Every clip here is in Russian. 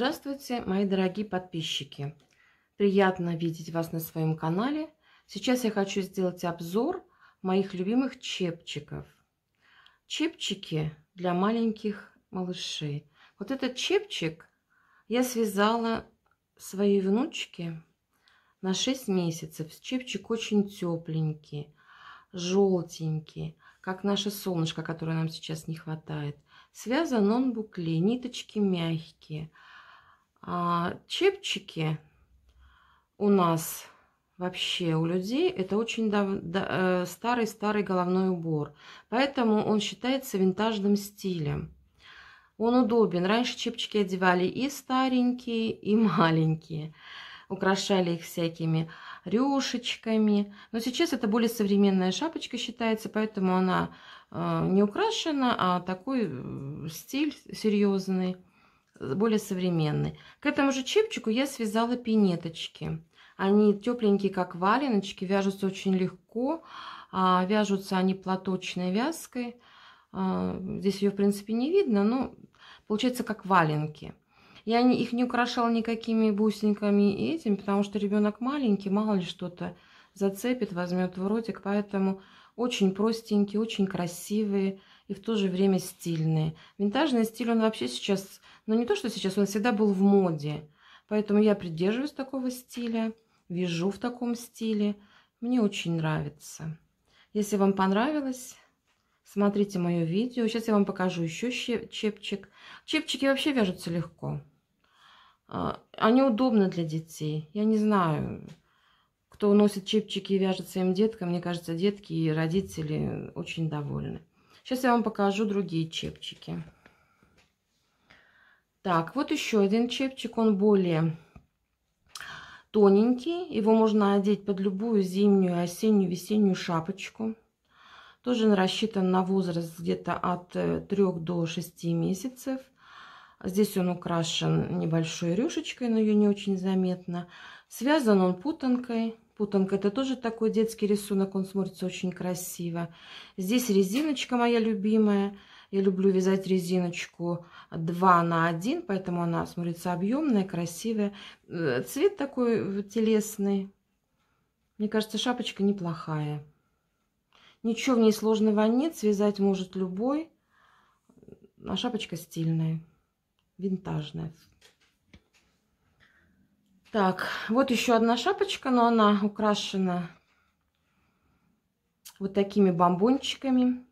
Здравствуйте, мои дорогие подписчики! Приятно видеть вас на своем канале. Сейчас я хочу сделать обзор моих любимых чепчиков. Чепчики для маленьких малышей. Вот этот чепчик я связала своей внучке на 6 месяцев. Чепчик очень тепленький, желтенький, как наше солнышко, которое нам сейчас не хватает. Связан он букле, ниточки мягкие – а чепчики у нас вообще у людей это очень э, старый-старый да, старый, старый головной убор. Поэтому он считается винтажным стилем. Он удобен. Раньше чепчики одевали и старенькие, и маленькие. Украшали их всякими рюшечками. Но сейчас это более современная шапочка считается, поэтому она э, не украшена, а такой э, стиль серьезный более современный. К этому же чепчику я связала пинеточки. Они тепленькие, как валеночки, вяжутся очень легко. А, вяжутся они платочной вязкой. А, здесь ее, в принципе, не видно, но получается как валенки. Я их не украшала никакими бусинками и этим, потому что ребенок маленький, мало ли что-то зацепит, возьмет в ротик. Поэтому очень простенькие, очень красивые и в то же время стильные. Винтажный стиль, он вообще сейчас, ну не то, что сейчас, он всегда был в моде. Поэтому я придерживаюсь такого стиля, вяжу в таком стиле. Мне очень нравится. Если вам понравилось, смотрите мое видео. Сейчас я вам покажу еще чепчик. Чепчики вообще вяжутся легко. А, они удобны для детей. Я не знаю, кто носит чепчики и вяжет своим деткам, мне кажется, детки и родители очень довольны. Сейчас я вам покажу другие чепчики. Так, вот еще один чепчик, он более тоненький. Его можно одеть под любую зимнюю, осеннюю, весеннюю шапочку. Тоже он рассчитан на возраст где-то от 3 э, до 6 месяцев. Здесь он украшен небольшой рюшечкой, но ее не очень заметно. Связан он путанкой путанка. Это тоже такой детский рисунок, он смотрится очень красиво. Здесь резиночка моя любимая. Я люблю вязать резиночку 2 на 1, поэтому она смотрится объемная, красивая. Э, цвет такой э, телесный. Мне кажется, шапочка неплохая. Ничего в ней сложного нет, связать может любой. А шапочка стильная, винтажная. Так, вот еще одна шапочка, но она украшена вот такими бомбончиками.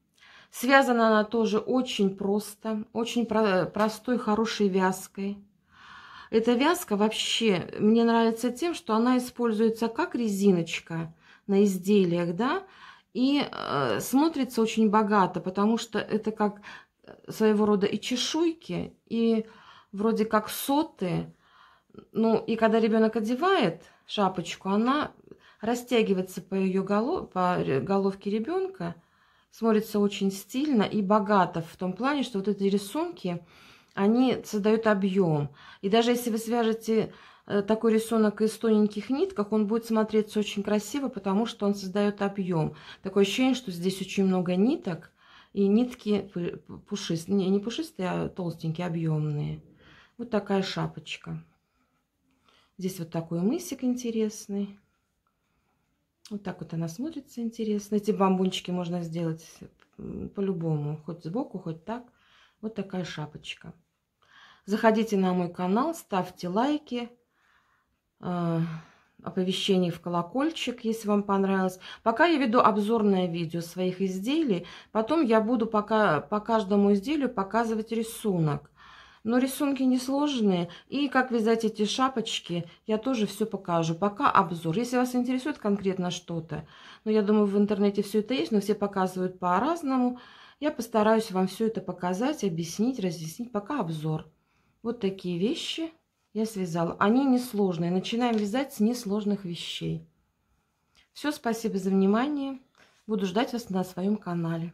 Связана она тоже очень просто, очень про простой, хорошей вязкой. Эта вязка вообще мне нравится тем, что она используется как резиночка на изделиях, да, и э, смотрится очень богато, потому что это как своего рода и чешуйки, и вроде как соты, ну, и когда ребенок одевает шапочку, она растягивается по ее голов, по головке ребенка, смотрится очень стильно и богато в том плане, что вот эти рисунки, они создают объем. И даже если вы свяжете э, такой рисунок из тоненьких нитках, он будет смотреться очень красиво, потому что он создает объем. Такое ощущение, что здесь очень много ниток, и нитки пушистые, не, пушистые, а толстенькие, объемные. Вот такая шапочка. Здесь вот такой мысик интересный. Вот так вот она смотрится интересно. Эти бамбунчики можно сделать по-любому, хоть сбоку, хоть так. Вот такая шапочка. Заходите на мой канал, ставьте лайки, э, оповещений в колокольчик, если вам понравилось. Пока я веду обзорное видео своих изделий, потом я буду пока, по каждому изделию показывать рисунок но рисунки несложные. И как вязать эти шапочки, я тоже все покажу. Пока обзор. Если вас интересует конкретно что-то, но ну, я думаю, в интернете все это есть, но все показывают по-разному. Я постараюсь вам все это показать, объяснить, разъяснить. Пока обзор. Вот такие вещи я связала. Они несложные. Начинаем вязать с несложных вещей. Все, спасибо за внимание. Буду ждать вас на своем канале.